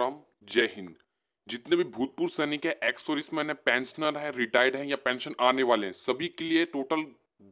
राम जय हिंद जितने भी भूतपूर्व सैनिक है एक्स सर्विसमैन है पेंशनर है रिटायर्ड है या पेंशन आने वाले हैं सभी के लिए टोटल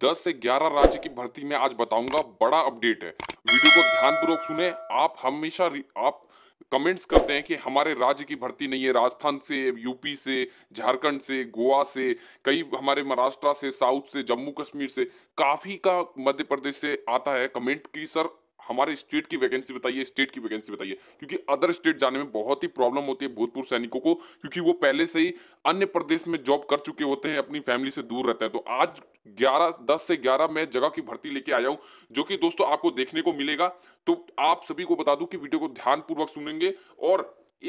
10 से 11 राज्य की भर्ती में आज बताऊंगा बड़ा अपडेट है वीडियो को ध्यानपूर्वक सुने आप हमेशा आप कमेंट्स करते हैं कि हमारे राज्य की भर्ती नहीं है राजस्थान से यूपी से झारखंड से गोवा से कई हमारे महाराष्ट्र से साउथ से जम्मू कश्मीर से काफ़ी का मध्य प्रदेश से आता है कमेंट की सर हमारे स्टेट की वैकेंसी बताइए स्टेट की वैकेंसी बताइए क्योंकि अदर स्टेट जाने में बहुत ही प्रॉब्लम होती है भूतपूर्व सैनिकों को क्योंकि वो पहले से ही अन्य प्रदेश में जॉब कर चुके होते हैं अपनी फैमिली से दूर रहते हैं तो आज 11 10 से 11 मैं जगह की भर्ती लेके आया हूँ जो कि दोस्तों आपको देखने को मिलेगा तो आप सभी को बता दूं कि वीडियो को ध्यानपूर्वक सुनेंगे और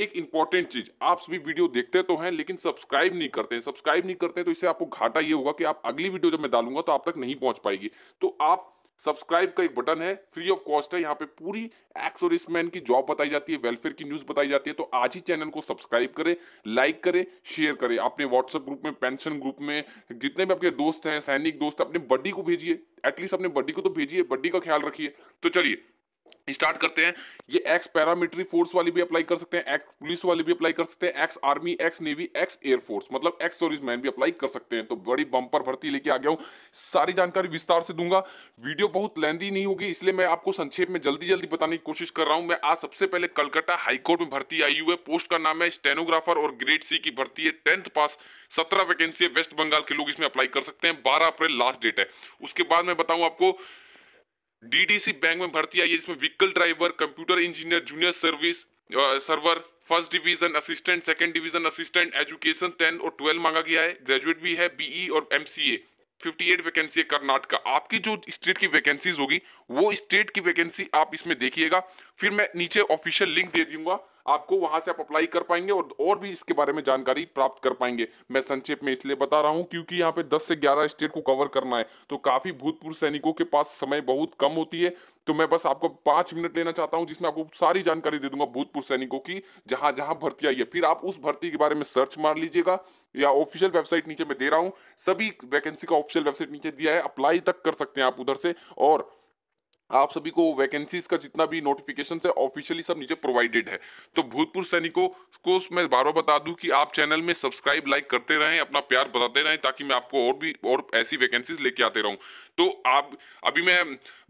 एक इंपॉर्टेंट चीज आप सभी वीडियो देखते तो हैं लेकिन सब्सक्राइब नहीं करते हैं सब्सक्राइब नहीं करते हैं तो इससे आपको घाटा ये होगा कि आप अगली वीडियो जब मैं डालूंगा तो आप तक नहीं पहुंच पाएगी तो आप सब्सक्राइब का एक बटन है फ्री ऑफ कॉस्ट है यहाँ पे पूरी एक्स और इसमैन की जॉब बताई जाती है वेलफेयर की न्यूज बताई जाती है तो आज ही चैनल को सब्सक्राइब करें लाइक करें शेयर करें अपने व्हाट्सएप ग्रुप में पेंशन ग्रुप में जितने भी आपके दोस्त हैं सैनिक दोस्त अपने बड्डी को भेजिए एटलीस्ट अपने बड्डी को तो भेजिए बड्डी का ख्याल रखिए तो चलिए स्टार्ट करते हैं ये एक्स पैरामिलिट्री फोर्स वाली भी अप्लाई कर सकते हैं एक्स पुलिस वाली भी अप्लाई कर सकते हैं ex army ex navy ex air force मतलब एक्स सर्विसमैन भी अप्लाई कर सकते हैं तो बड़ी बम्पर भर्ती लेके आ गया हूँ सारी जानकारी विस्तार से दूंगा वीडियो बहुत लेंदी नहीं होगी इसलिए मैं आपको संक्षेप में जल्दी जल्दी बताने की कोशिश कर रहा हूँ मैं आज सबसे पहले कलकत्ता हाईकोर्ट में भर्ती आई हुई है पोस्ट का नाम है स्टेनोग्राफर और ग्रेड सी की भर्ती है टेंथ पास सत्रह वैकेंसी है वेस्ट बंगाल के लोग इसमें अप्लाई कर सकते हैं बारह अप्रैल लास्ट डेट है उसके बाद मैं बताऊँ आपको डीडीसी बैंक में भर्ती आई है जिसमें vehicle driver computer engineer junior service server first division assistant second division assistant education ten और ट्वेल्व मांगा गया है ग्रेजुएट भी है बीई e और एमसीए 58 वैकेंसी है कर्नाटका आपकी जो स्टेट की वैकेंसीज होगी वो स्टेट की वैकेंसी आप इसमें देखिएगा फिर मैं नीचे ऑफिशियल लिंक दे दूंगा आपको वहां से आप अप्लाई कर पाएंगे और और भी इसके बारे में जानकारी प्राप्त कर पाएंगे मैं संक्षेप में इसलिए बता रहा हूं क्योंकि यहां पे 10 से 11 स्टेट को कवर करना है तो काफी भूतपूर्व सैनिकों के पास समय बहुत कम होती है तो मैं बस आपको पांच मिनट लेना चाहता हूं जिसमें आपको सारी जानकारी दे दूंगा भूतपूर्व सैनिकों की जहां जहां भर्ती आई है फिर आप उस भर्ती के बारे में सर्च मार लीजिएगा या ऑफिशियल वेबसाइट नीचे मैं दे रहा हूँ सभी वैकेंसी का ऑफिशियल वेबसाइट नीचे दिया है अप्लाई तक कर सकते हैं आप उधर से और आप सभी को वैकेंसीज का जितना भी नोटिफिकेशन है ऑफिशियली सब नीचे प्रोवाइडेड है तो भूतपूर्व सैनिकों को मैं बार बार बता दूं कि आप चैनल में सब्सक्राइब लाइक करते रहें अपना प्यार बताते रहें ताकि मैं आपको और भी और ऐसी वैकेंसीज लेके आते रहूं तो आप अभी मैं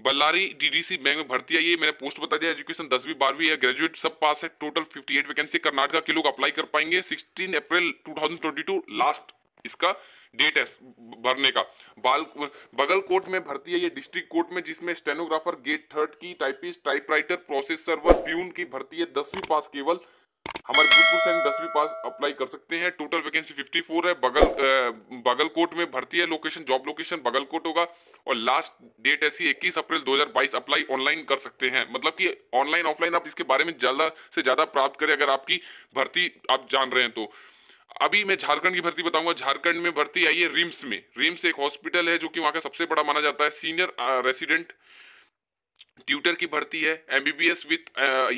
बल्लारी डीडीसी बैंक में भर्ती आई है मैंने पोस्ट बता दिया एजुकेशन दसवीं बारहवीं या ग्रेजुएट सब पास है टोटल फिफ्टी वैकेंसी कर्नाटका के लोग अप्लाई कर पाएंगे सिक्सटीन अप्रैल टू लास्ट इसका डेट है भरने का बाल बगल कोर्ट में भर्ती है ये डिस्ट्रिक्ट कोर्ट में जिसमें स्टेनोग्राफर गेट थर्ड की टाइपिस्ट टाइपराइटर प्रोसेसर व प्यून की भर्ती है दसवीं पास केवल हमारे ग्रुप सैनिक दसवीं पास अप्लाई कर सकते हैं टोटल वैकेंसी 54 है बगल बगल कोट में भर्ती है location job location Bagalkot होगा और लास्ट डेट ऐसी 21 अप्रैल 2022 अप्लाई ऑनलाइन कर सकते हैं मतलब कि ऑनलाइन ऑफलाइन आप इसके बारे में ज़्यादा से ज़्यादा प्राप्त करें अगर आपकी भर्ती आप जान रहे हैं तो अभी मैं झारखंड की भर्ती बताऊंगा झारखंड में भर्ती आई है रिम्स में रिम्स एक हॉस्पिटल है जो कि वहां का सबसे बड़ा माना जाता है सीनियर रेसिडेंट ट्यूटर की भर्ती है एमबीबीएस विथ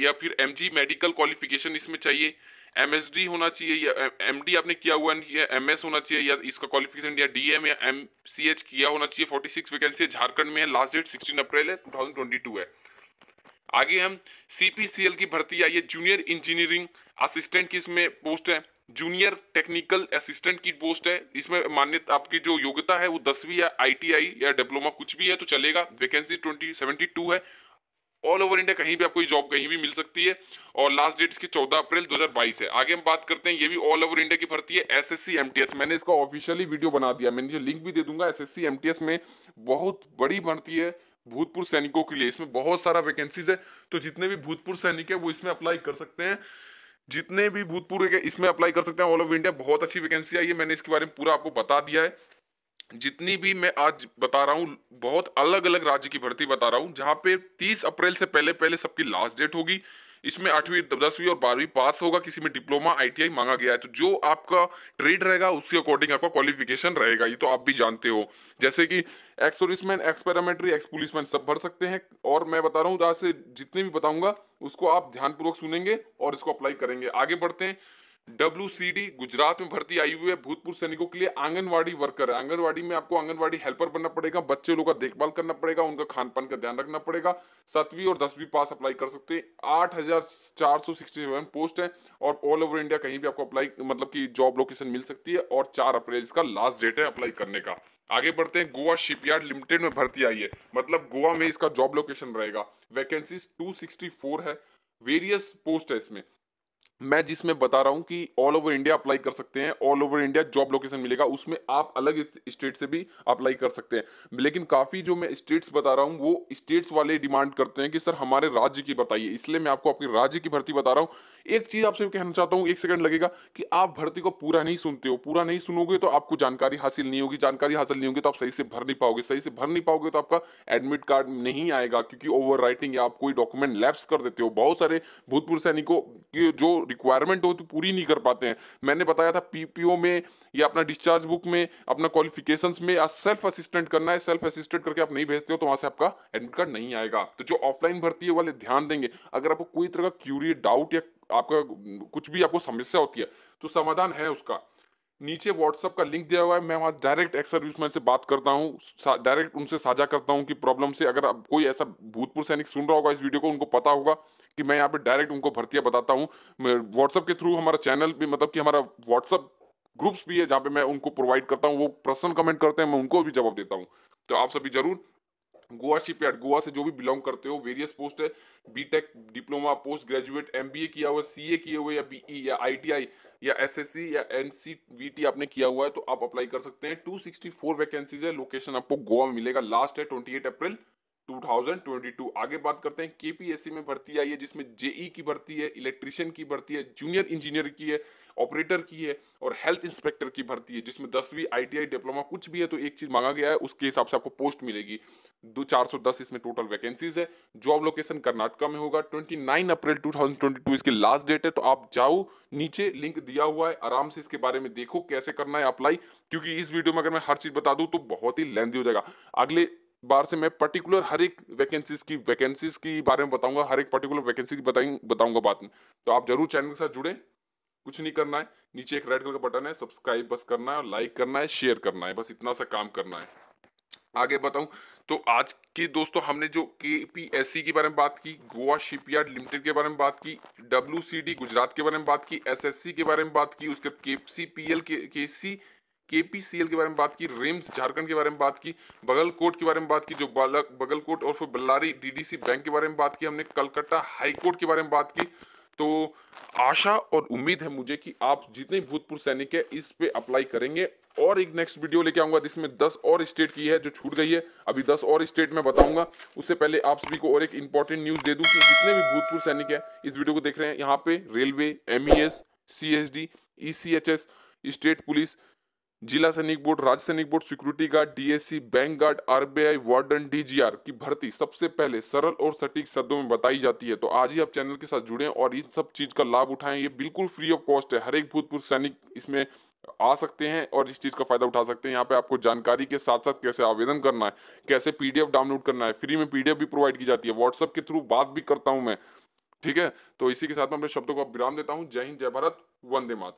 या फिर एमजी मेडिकल क्वालिफिकेशन इसमें चाहिए एमएसडी होना चाहिए या एम आपने किया हुआ नहीं है एम होना चाहिए या इसका क्वालिफिकेशन या डी या एम किया होना चाहिए 46 वैकेंसी झारखंड में है लास्ट डेट 16 अप्रैल है 2022 है आगे हम सीपीसीएल की भर्ती आई है जूनियर इंजीनियरिंग असिस्टेंट की इसमें पोस्ट है जूनियर टेक्निकल असिस्टेंट की पोस्ट है इसमें मान्यता आपकी जो योग्यता है वो दसवीं या आईटीआई या डिप्लोमा कुछ भी है तो चलेगा वैकेंसी ट्वेंटी सेवेंटी टू है ऑल ओवर इंडिया कहीं भी आपको जॉब कहीं भी मिल सकती है और लास्ट डेट इसकी 14 अप्रैल 2022 है आगे हम बात करते हैं ये भी ऑल ओवर इंडिया की भर्ती है एसएससी एमटीएस मैंने इसका ऑफिशियली वीडियो बना दिया मैंने लिंक भी दे दूंगा एसएससी एमटीएस में बहुत बड़ी भर्ती है भूतपूर्व सैनिकों के लिए इसमें बहुत सारा वैकेंसीज है तो जितने भी भूतपूर्व सैनिक है वो इसमें अप्लाई कर सकते हैं जितने भी भूतपूर्व के इसमें अप्लाई कर सकते हैं ऑल ओवर इंडिया बहुत अच्छी वैकेंसी आई है मैंने इसके बारे में पूरा आपको बता दिया है जितनी भी मैं आज बता रहा हूँ बहुत अलग अलग राज्य की भर्ती बता रहा हूँ जहाँ पे 30 अप्रैल से पहले पहले सबकी लास्ट डेट होगी इसमें आठवीं दसवीं और बारहवीं पास होगा किसी में डिप्लोमा आईटीआई मांगा गया है तो जो आपका ट्रेड रहेगा उसके अकॉर्डिंग आपका क्वालिफिकेशन रहेगा ये तो आप भी जानते हो जैसे कि ex serviceman ex paramilitary ex policeman सब भर सकते हैं और मैं बता रहा हूँ जहाँ से जितने भी बताऊंगा उसको आप ध्यानपूर्वक सुनेंगे और इसको अप्लाई करेंगे आगे बढ़ते हैं डब्ल्यू गुजरात में भर्ती आई हुई है भूतपूर्व सैनिकों के लिए आंगनवाड़ी वर्कर आंगनवाड़ी में आपको आंगनवाड़ी हेल्पर बनना पड़ेगा बच्चे लोगों का देखभाल करना पड़ेगा उनका खान पान का ध्यान रखना पड़ेगा सातवीं और दसवीं पास अप्लाई कर सकते हैं आठ हजार चार सौ सिक्सटी सेवन पोस्ट है और ऑल ओवर इंडिया कहीं भी आपको अप्लाई मतलब की जॉब लोकेशन मिल सकती है और चार अप्रैल इसका लास्ट डेट है अप्लाई करने का आगे बढ़ते हैं गोवा शिपयार्ड लिमिटेड में भर्ती आई है मतलब गोवा में इसका जॉब लोकेशन रहेगा वैकेंसी टू है वेरियस पोस्ट है इसमें मैं जिसमें बता रहा हूँ कि ऑल ओवर इंडिया अप्लाई कर सकते हैं all over India job location मिलेगा उसमें आप अलग स्टेट से भी अप्लाई कर सकते हैं लेकिन काफ़ी जो मैं स्टेट्स बता रहा हूँ वो स्टेट्स वाले डिमांड करते हैं कि सर हमारे राज्य की बताइए इसलिए मैं आपको आपके राज्य की भर्ती बता रहा हूँ एक चीज़ आपसे कहना चाहता हूँ एक सेकंड लगेगा कि आप भर्ती को पूरा नहीं सुनते हो पूरा नहीं सुनोगे तो आपको जानकारी हासिल नहीं होगी जानकारी हासिल नहीं होगी तो आप सही से भर नहीं पाओगे सही से भर नहीं पाओगे तो आपका एडमिट कार्ड नहीं आएगा क्योंकि ओवर राइटिंग या आप कोई डॉक्यूमेंट लैप्स कर देते हो बहुत सारे भूतपूर्व सैनिकों की जो रिक्वायरमेंट हो तो पूरी नहीं कर पाते हैं मैंने बताया था पीपीओ में या अपना डिस्चार्ज बुक में अपना क्वालिफिकेशंस में या सेल्फ असिस्टेंट करना है सेल्फ असिस्टेंट करके आप नहीं भेजते हो तो वहां से आपका एडमिट कार्ड नहीं आएगा तो जो ऑफलाइन भर्ती है वाले ध्यान देंगे अगर आपको कोई तरह का क्यूरी डाउट या आपका कुछ भी आपको समस्या होती है तो समाधान है उसका नीचे व्हाट्सअप का लिंक दिया हुआ है मैं वहाँ डायरेक्ट एक्स सर्विसमैन से बात करता हूँ डायरेक्ट उनसे साझा करता हूँ कि प्रॉब्लम से अगर कोई ऐसा भूतपूर्व सैनिक सुन रहा होगा इस वीडियो को उनको पता होगा कि मैं यहाँ पे डायरेक्ट उनको भर्तियाँ बताता हूँ व्हाट्सअप के थ्रू हमारा चैनल भी मतलब कि हमारा व्हाट्सअप ग्रुप्स भी है जहाँ पे मैं उनको प्रोवाइड करता हूँ वो प्रश्न कमेंट करते हैं मैं उनको भी जवाब देता हूँ तो आप सभी जरूर गोवा शिपयार्ड गोवा से जो भी बिलोंग करते हो वेरियस पोस्ट है BTech diploma post graduate MBA किया हुआ सीए किए हुए या बीई e या आईटीआई या एसएससी या एनसीवीटी आपने किया हुआ है तो आप अप्लाई कर सकते हैं 264 वैकेंसीज है लोकेशन आपको गोवा में मिलेगा लास्ट है 28 अप्रैल 2022 आगे बात करते हैं केपीएससी में भर्ती आई है जिसमें जेई e की भर्ती है इलेक्ट्रिशियन की भर्ती है जूनियर इंजीनियर की है ऑपरेटर की है और हेल्थ इंस्पेक्टर की भर्ती है जिसमें दसवीं आईटीआई डिप्लोमा कुछ भी है तो एक चीज मांगा गया है उसके हिसाब से आपको पोस्ट मिलेगी दो चार सौ दस इसमें टोटल वैकेंसीज है जॉब लोकेशन कर्नाटका में होगा twenty nine April two thousand twenty two इसकी लास्ट डेट है तो आप जाओ नीचे लिंक दिया हुआ है आराम से इसके बारे में देखो कैसे करना है अप्लाई क्योंकि इस वीडियो में अगर मैं हर चीज बता दूं तो बहुत ही लेंदी हो जाएगा अगले बार से मैं पर्टिकुलर हर एक वैकेंसीज की वैकेंसीज के बारे में बताऊंगा हर एक पर्टिकुलर वैकेंसी की बताऊंगा बाद में तो आप जरूर चैनल के साथ जुड़े कुछ नहीं करना है नीचे एक रेड कलर का बटन है सब्सक्राइब बस करना है लाइक करना है शेयर करना है बस इतना सा काम करना है आगे बताऊं तो आज के दोस्तों हमने जो के पी एस सी के बारे में बात की गोवा शिपयार्ड लिमिटेड के बारे में बात की डब्ल्यू सी डी गुजरात के बारे में बात की एस एस सी के बारे में बात की उसके के सी पी एल के सी केपीसीएल के बारे में बात की रिम्स झारखंड के बारे में बात की बगल कोर्ट के बारे में बात की जो बगल कोर्ट और फिर बल्लारी डीडीसी बैंक के बारे में बात की हमने कलकत्ता हाईकोर्ट के बारे में बात की तो आशा और उम्मीद है मुझे कि आप जितने भूतपूर्व सैनिक है इस पे अप्लाई करेंगे और एक नेक्स्ट वीडियो लेके आऊंगा जिसमें 10 और स्टेट की है जो छूट गई है अभी 10 और स्टेट में बताऊंगा उससे पहले आप सभी को और एक इंपॉर्टेंट न्यूज दे दूं कि जितने भी भूतपूर्व सैनिक है इस वीडियो को देख रहे हैं यहाँ पे railway M E S C S D E C H S state police जिला सैनिक बोर्ड राज्य सैनिक board security guard DSC bank guard RBI warden DGR की भर्ती सबसे पहले सरल और सटीक शब्दों में बताई जाती है तो आज ही आप चैनल के साथ जुड़े और इन सब चीज का लाभ उठाएं ये बिल्कुल फ्री ऑफ कॉस्ट है हर एक भूतपूर्व सैनिक इसमें आ सकते हैं और इस चीज़ का फायदा उठा सकते हैं यहाँ पे आपको जानकारी के साथ साथ कैसे आवेदन करना है कैसे पीडीएफ डाउनलोड करना है फ्री में पीडीएफ भी प्रोवाइड की जाती है व्हाट्सएप के थ्रू बात भी करता हूँ मैं ठीक है तो इसी के साथ मैं अपने शब्दों को विराम देता हूँ जय हिंद जय भारत वंदे मात